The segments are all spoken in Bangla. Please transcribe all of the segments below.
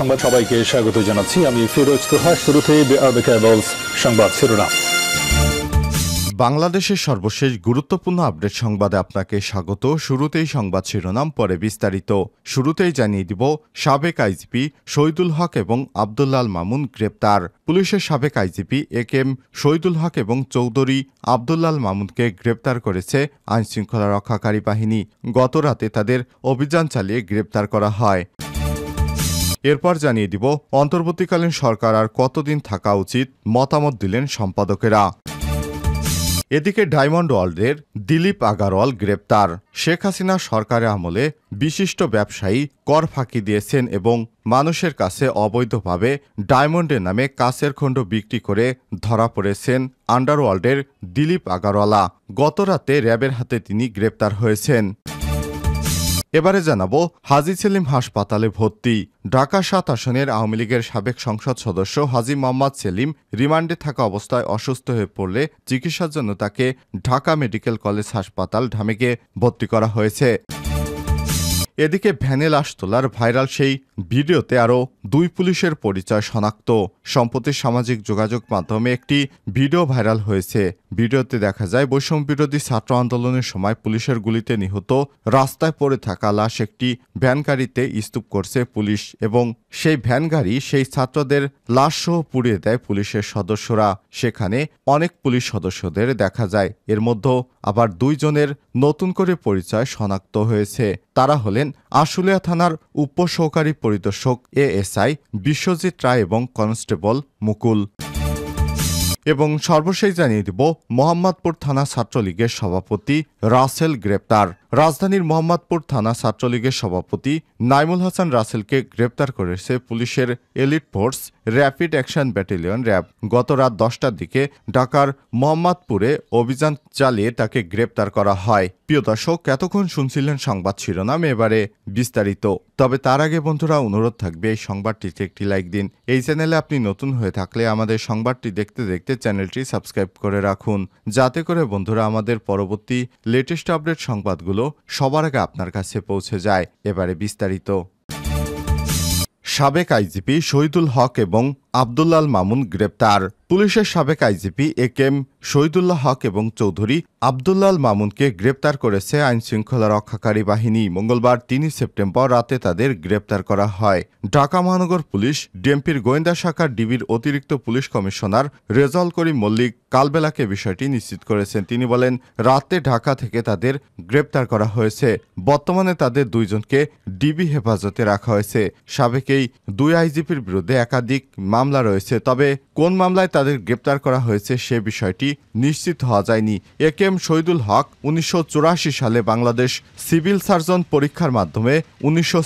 সংবাদ সবাইকে স্বাগত জানাচ্ছি আমি ফিরোজ তোহা শুরুতে সংবাদ শিরোনাম বাংলাদেশের সর্বশেষ গুরুত্বপূর্ণ আপডেট সংবাদে আপনাকে স্বাগত শুরুতেই সংবাদ শিরোনাম পরে বিস্তারিত শুরুতেই জানিয়ে দিব সাবেক আইজিপি শহীদুল হক এবং আবদুল্লাল মামুন গ্রেপ্তার পুলিশের সাবেক IGP A M Shahidul Haque এবং চৌধুরী আবদুল্লাল মামুনকে গ্রেপ্তার করেছে আইনশৃঙ্খলা রক্ষাকারী বাহিনী গত রাতে তাদের অভিযান চালিয়ে গ্রেপ্তার করা হয় এরপর জানিয়ে দিব অন্তর্বর্তীকালীন সরকার আর কতদিন থাকা উচিত মতামত দিলেন সম্পাদকেরা এদিকে ডায়মন্ড ওয়ার্ল্ডের দিলীপ আগারওয়াল গ্রেপ্তার শেখ হাসিনা সরকারের আমলে বিশিষ্ট ব্যবসায়ী কর ফাঁকি দিয়েছেন এবং মানুষের কাছে অবৈধভাবে ডায়মন্ডের নামে কাছের খণ্ড বিক্রি করে ধরা পড়েছেন আন্ডারওয়ার্ল্ডের দিলীপ আগারওয়ালা গতরাতে র্যাবের হাতে তিনি গ্রেপ্তার হয়েছেন এবারে জানাবো হাজি সেলিম হাসপাতালে ভর্তি ঢাকা সাত আসনের আওয়ামী লীগের সাবেক সংসদ সদস্য হাজি মোহাম্মদ সেলিম রিমান্ডে থাকা অবস্থায় অসুস্থ হয়ে পড়লে চিকিৎসার জন্য তাকে ঢাকা মেডিকেল কলেজ হাসপাতাল ঢামেকে ভর্তি করা হয়েছে এদিকে ভ্যানে লাশ তোলার ভাইরাল সেই ভিডিওতে আরও দুই পুলিশের পরিচয় শনাক্ত সম্প্রতি সামাজিক যোগাযোগ মাধ্যমে একটি ভিডিও ভাইরাল হয়েছে ভিডিওতে দেখা যায় বৈষম্য বিরোধী ছাত্র আন্দোলনের সময় পুলিশের গুলিতে নিহত রাস্তায় পড়ে থাকা লাশ একটি ভ্যান গাড়িতে স্তূপ করছে পুলিশ এবং সেই ভ্যান গাড়ি সেই ছাত্রদের সহ পুড়িয়ে দেয় পুলিশের সদস্যরা সেখানে অনেক পুলিশ সদস্যদের দেখা যায় এর মধ্যে আবার দুইজনের নতুন করে পরিচয় শনাক্ত হয়েছে তারা হলেন আশুলিয়া থানার উপসহকারী পরিদর্শক এএসআই বিশ্বজিৎ রায় এবং কনস্টেবল মুকুল এবং সর্বশেষ জানিয়ে দিব মোহাম্মদপুর থানা ছাত্রলীগের সভাপতি রাসেল গ্রেপ্তার রাজধানীর মোহাম্মদপুর থানা ছাত্রলীগের সভাপতি নাইমুল হাসান রাসেলকে গ্রেপ্তার করেছে পুলিশের elite force rapid action battalion RAB গত রাত দশটার দিকে ঢাকার মোহাম্মদপুরে অভিযান চালিয়ে তাকে গ্রেপ্তার করা হয় প্রিয় দর্শক এতক্ষণ শুনছিলেন সংবাদ শিরোনাম এবারে বিস্তারিত তবে তার আগে বন্ধুরা অনুরোধ থাকবে এই সংবাদটিতে একটি লাইক দিন এই চ্যানেলে আপনি নতুন হয়ে থাকলে আমাদের সংবাদটি দেখতে দেখতে পেতে চ্যানেলটি সাবস্ক্রাইব করে রাখুন যাতে করে বন্ধুরা আমাদের পরবর্তী লেটেস্ট আপডেট সংবাদগুলো সবার আগে আপনার কাছে পৌঁছে যায় এবারে বিস্তারিত সাবেক আইজিপি শহীদুল হক এবং আবদুল্লাল মামুন গ্রেপ্তার পুলিশের সাবেক আইজিপি এ কেম শহীদুল্লাহ হক এবং চৌধুরী আবদুল্লাল মামুনকে গ্রেপ্তার করেছে শৃঙ্খলা রক্ষাকারী বাহিনী মঙ্গলবার তিনই সেপ্টেম্বর রাতে তাদের গ্রেপ্তার করা হয় ঢাকা মহানগর পুলিশ ডিএমপির গোয়েন্দা শাখার ডিবির অতিরিক্ত পুলিশ কমিশনার রেজল করিম মল্লিক কালবেলাকে বিষয়টি নিশ্চিত করেছেন তিনি বলেন রাতে ঢাকা থেকে তাদের গ্রেপ্তার করা হয়েছে বর্তমানে তাদের দুইজনকে ডিবি হেফাজতে রাখা হয়েছে সাবেকেই দুই আইজিপির বিরুদ্ধে একাধিক মামলা রয়েছে তবে কোন মামলায় তাদের গ্রেপ্তার করা হয়েছে সে বিষয়টি নিশ্চিত হওয়া যায়নি এ কে এম শহীদুল হক উনিশশো সালে বাংলাদেশ সিভিল সার্জন পরীক্ষার মাধ্যমে উনিশশো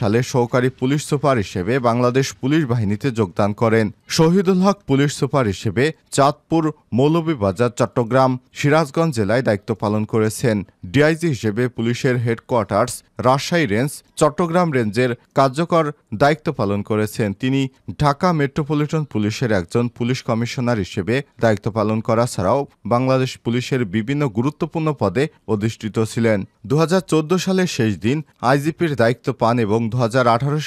সালে সহকারী পুলিশ সুপার হিসেবে বাংলাদেশ পুলিশ বাহিনীতে যোগদান করেন শহীদুল হক পুলিশ সুপার হিসেবে চাঁদপুর মৌলভীবাজার চট্টগ্রাম সিরাজগঞ্জ জেলায় দায়িত্ব পালন করেছেন ডিআইজি হিসেবে পুলিশের হেডকোয়ার্টার্স রাজশাহী রেঞ্জ চট্টগ্রাম রেঞ্জের কার্যকর দায়িত্ব পালন করেছেন তিনি ঢাকা মেট্রোপলিটন পুলিশের একজন পুলিশ কমিশনার হিসেবে দায়িত্ব পালন করা ছাড়াও বাংলাদেশ পুলিশের বিভিন্ন গুরুত্বপূর্ণ পদে অধিষ্ঠিত ছিলেন দু সালের শেষ দিন আইজিপির দায়িত্ব পান এবং দু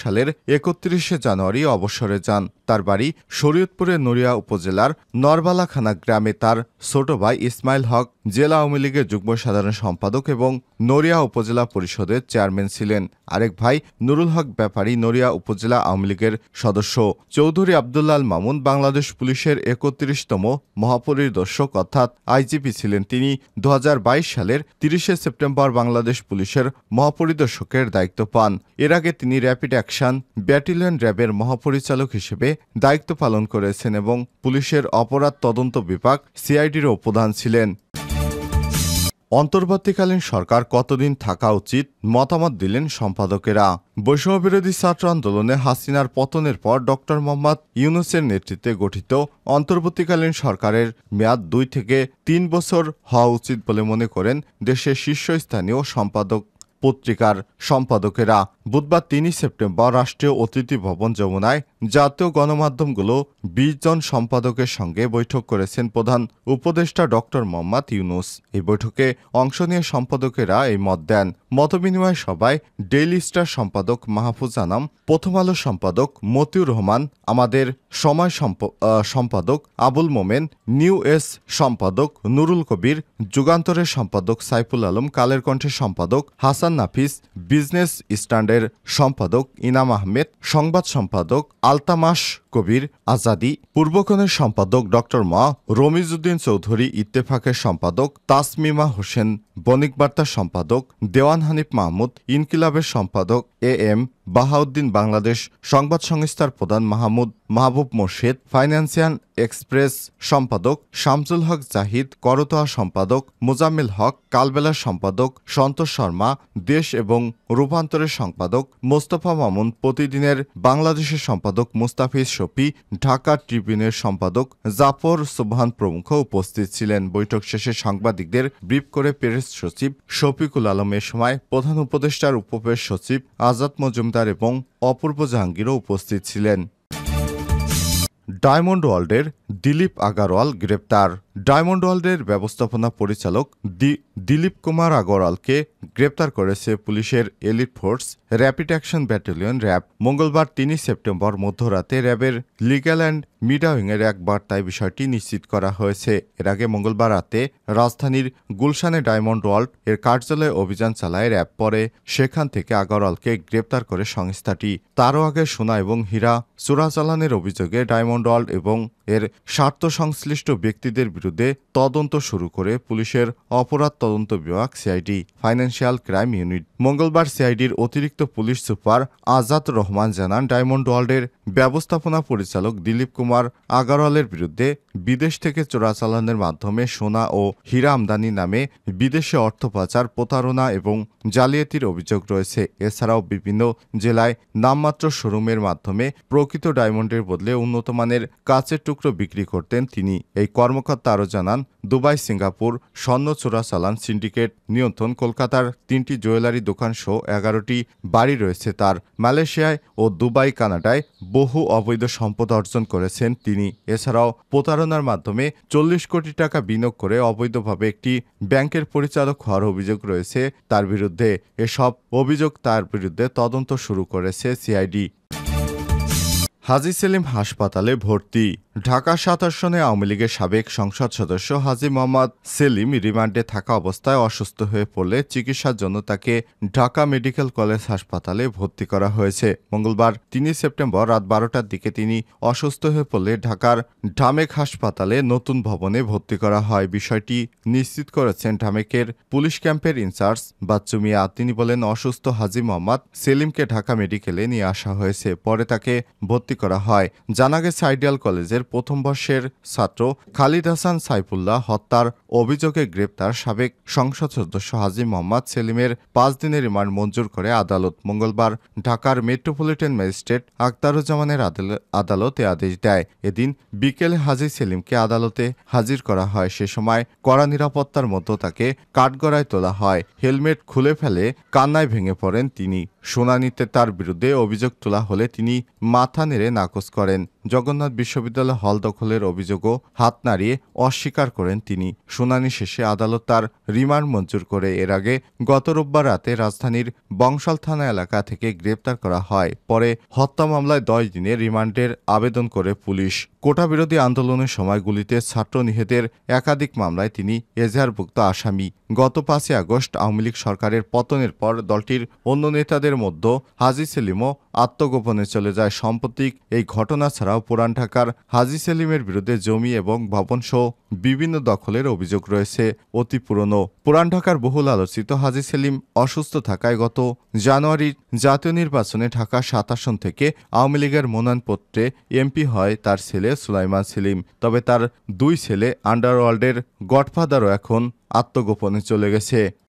সালের একত্রিশে জানুয়ারি অবসরে যান তার বাড়ি শরীয়তপুরের নড়িয়া উপজেলার নরবালাখানা গ্রামে তার ছোট ভাই ইসমাইল হক জেলা আওয়ামী লীগের যুগ্ম সাধারণ সম্পাদক এবং নড়িয়া উপজেলা পরিষদের চেয়ার চেয়ারম্যান ছিলেন আরেক ভাই নুরুল হক ব্যাপারী নড়িয়া উপজেলা আওয়ামী লীগের সদস্য চৌধুরী আবদুল্লাল মামুন বাংলাদেশ পুলিশের একত্রিশতম মহাপরিদর্শক অর্থাৎ আইজিপি ছিলেন তিনি দু সালের তিরিশে সেপ্টেম্বর বাংলাদেশ পুলিশের মহাপরিদর্শকের দায়িত্ব পান এর আগে তিনি র্যাপিড অ্যাকশন ব্যাটালিয়ন র্যাবের মহাপরিচালক হিসেবে দায়িত্ব পালন করেছেন এবং পুলিশের অপরাধ তদন্ত বিভাগ সিআইডিরও প্রধান ছিলেন অন্তর্বর্তীকালীন সরকার কতদিন থাকা উচিত মতামত দিলেন সম্পাদকেরা বৈষম্যবিরোধী ছাত্র আন্দোলনে হাসিনার পতনের পর ড মোহাম্মদ ইউনুসের নেতৃত্বে গঠিত অন্তর্বর্তীকালীন সরকারের মেয়াদ দুই থেকে তিন বছর হওয়া উচিত বলে মনে করেন দেশের শীর্ষস্থানীয় সম্পাদক পত্রিকার সম্পাদকেরা বুধবার তিনই সেপ্টেম্বর রাষ্ট্রীয় অতিথি ভবন যমুনায় জাতীয় গণমাধ্যমগুলো বিশ জন সম্পাদকের সঙ্গে বৈঠক করেছেন প্রধান উপদেষ্টা ডক্টর মোহাম্মদ ইউনুস এই বৈঠকে অংশ নিয়ে সম্পাদকেরা এই মত দেন মতবিনিময় সভায় ডেইলি স্টার সম্পাদক মাহফুজ আনাম প্রথম আলো সম্পাদক মতিউর রহমান আমাদের সময় সম্পাদক আবুল মোমেন নিউ এস সম্পাদক নুরুল কবির যুগান্তরের সম্পাদক সাইফুল আলম কালের কণ্ঠের সম্পাদক হাসান নাফিস বিজনেস স্ট্যান্ডের সম্পাদক ইনাম আহমেদ সংবাদ সম্পাদক আল Alta Mash কবির আজাদি পূর্বকণের সম্পাদক ডক্টর মা রমিজউদ্দিন চৌধুরী ইত্তেফাকের সম্পাদক তাসমিমা হোসেন বণিক বার্তা সম্পাদক দেওয়ান হানিফ মাহমুদ ইনকিলাবের সম্পাদক এ এম বাহাউদ্দিন বাংলাদেশ সংবাদ সংস্থার প্রধান মাহমুদ মাহবুব মোর্শেদ ফাইন্যান্সিয়াল এক্সপ্রেস সম্পাদক শামসুল হক জাহিদ করতোয়া সম্পাদক মোজাম্মেল হক কালবেলার সম্পাদক সন্তোষ শর্মা দেশ এবং রূপান্তরের সম্পাদক মোস্তফা মামুন প্রতিদিনের বাংলাদেশের সম্পাদক মুস্তাফিজ এসওপি ঢাকা ট্রিবিউনের সম্পাদক জাফর সোবহান প্রমুখ উপস্থিত ছিলেন বৈঠক শেষে সাংবাদিকদের ব্রিফ করে প্রেস সচিব শফিকুল আলমের সময় প্রধান উপদেষ্টার উপপ্রেস সচিব আজাদ মজুমদার এবং অপূর্ব জাহাঙ্গীরও উপস্থিত ছিলেন ডায়মন্ড ওয়ার্ল্ডের দিলীপ আগারওয়াল গ্রেপ্তার ডায়মন্ড ওয়ার্ল্ডের ব্যবস্থাপনা পরিচালক দিলীপ কুমার আগরওয়ালকে গ্রেপ্তার করেছে পুলিশের elite force rapid action battalion RAB মঙ্গলবার তিনই সেপ্টেম্বর মধ্যরাতে র্যাবের লিগ্যাল অ্যান্ড মিডাউইংয়ের এক বার্তায় বিষয়টি নিশ্চিত করা হয়েছে এর আগে মঙ্গলবার রাতে রাজধানীর গুলশানে ডায়মন্ড ওয়ার্ল্ড এর কার্যালয়ে অভিযান চালায় র্যাব পরে সেখান থেকে আগরওয়ালকে গ্রেপ্তার করে সংস্থাটি তারও আগে সোনা এবং হীরা চোরাচালানের অভিযোগে ডায়মন্ড ওয়ার্ল্ড এবং এর স্বার্থ সংশ্লিষ্ট ব্যক্তিদের বিরুদ্ধে তদন্ত শুরু করে পুলিশের অপরাধ তদন্ত বিভাগ সিআইডি ফাইন্যান্সিয়াল ক্রাইম ইউনিট মঙ্গলবার সিআইডির অতিরিক্ত পুলিশ সুপার আজাদ রহমান জানান ডায়মন্ড ওয়ার্ল্ডের ব্যবস্থাপনা পরিচালক দিলীপ কুমার আগারওয়ালের বিরুদ্ধে বিদেশ থেকে চোরাচালানের মাধ্যমে সোনা ও হীরা আমদানি নামে বিদেশে অর্থ পাচার প্রতারণা এবং জালিয়াতির অভিযোগ রয়েছে এছাড়াও বিভিন্ন জেলায় নামমাত্র শোরুমের মাধ্যমে প্রকৃত ডায়মন্ডের বদলে উন্নত মানের কাচের টুকরো বিক্রি করতেন তিনি এই কর্মকর্তা আরও জানান দুবাই সিঙ্গাপুর স্বর্ণ চালান সিন্ডিকেট নিয়ন্ত্রণ কলকাতার তিনটি জুয়েলারি দোকান সহ এগারোটি বাড়ি রয়েছে তার মালয়েশিয়ায় ও দুবাই কানাডায় বহু অবৈধ সম্পদ অর্জন করেছেন তিনি এছাড়াও প্রতারণার মাধ্যমে চল্লিশ কোটি টাকা বিনিয়োগ করে অবৈধভাবে একটি ব্যাংকের পরিচালক হওয়ার অভিযোগ রয়েছে তার বিরুদ্ধে এসব অভিযোগ তার বিরুদ্ধে তদন্ত শুরু করেছে সিআইডি হাজি সেলিম হাসপাতালে ভর্তি ঢাকা সাত আসনে আওয়ামী লীগের সাবেক সংসদ সদস্য হাজি মোহাম্মদ সেলিম রিমান্ডে থাকা অবস্থায় অসুস্থ হয়ে পড়লে চিকিৎসার জন্য তাকে ঢাকা মেডিকেল কলেজ হাসপাতালে ভর্তি করা হয়েছে মঙ্গলবার তিনই সেপ্টেম্বর রাত বারোটার দিকে তিনি অসুস্থ হয়ে পড়লে ঢাকার ঢামেক হাসপাতালে নতুন ভবনে ভর্তি করা হয় বিষয়টি নিশ্চিত করেছেন ঢামেকের পুলিশ ক্যাম্পের ইনচার্জ বাচ্চু মিয়া তিনি বলেন অসুস্থ হাজি মোহাম্মদ সেলিমকে ঢাকা মেডিকেলে নিয়ে আসা হয়েছে পরে তাকে ভর্তি করা হয় জানা গেছে আইডিয়াল কলেজের প্রথম বর্ষের ছাত্র খালিদ হাসান সাইফুল্লাহ হত্যার অভিযোগে গ্রেপ্তার সাবেক সংসদ সদস্য হাজি মোহাম্মদ সেলিমের পাঁচ দিনের রিমান্ড মঞ্জুর করে আদালত মঙ্গলবার ঢাকার মেট্রোপলিটন ম্যাজিস্ট্রেট আখতারুজ্জামানের আদালতে আদেশ দেয় এদিন বিকেলে হাজি সেলিমকে আদালতে হাজির করা হয় সে সময় কড়া নিরাপত্তার মতো তাকে কাঠগড়ায় তোলা হয় হেলমেট খুলে ফেলে কান্নায় ভেঙে পড়েন তিনি শুনানিতে তার বিরুদ্ধে অভিযোগ তোলা হলে তিনি মাথা নেড়ে নাকচ করেন জগন্নাথ বিশ্ববিদ্যালয় হল দখলের অভিযোগও হাত নাড়িয়ে অস্বীকার করেন তিনি শুনানি শেষে আদালত তার রিমান্ড মঞ্জুর করে এর আগে গত রোববার রাতে রাজধানীর বংশাল থানা এলাকা থেকে গ্রেপ্তার করা হয় পরে হত্যা মামলায় দশ দিনে রিমান্ডের আবেদন করে পুলিশ কোটা বিরোধী আন্দোলনের সময়গুলিতে ছাত্র নিহতের একাধিক মামলায় তিনি এজাহারভুক্ত আসামি গত পাঁচই আগস্ট আওয়ামী লীগ সরকারের পতনের পর দলটির অন্য নেতাদের মধ্যে হাজি সেলিমও আত্মগোপনে চলে যায় সম্প্রতি এই ঘটনা ছাড়াও পুরান ঢাকার হাজি সেলিমের বিরুদ্ধে জমি এবং ভবনসহ বিভিন্ন দখলের অভিযোগ রয়েছে অতি পুরনো পুরান ঢাকার বহুল আলোচিত হাজি সেলিম অসুস্থ থাকায় গত জানুয়ারির জাতীয় নির্বাচনে ঢাকা সাত আসন থেকে আওয়ামী লীগের মনোনয়নপত্রে এমপি হয় তার ছেলে সুলাইমান সেলিম তবে তার দুই ছেলে আন্ডারওয়ার্ল্ডের গডফাদারও এখন আত্মগোপনে চলে গেছে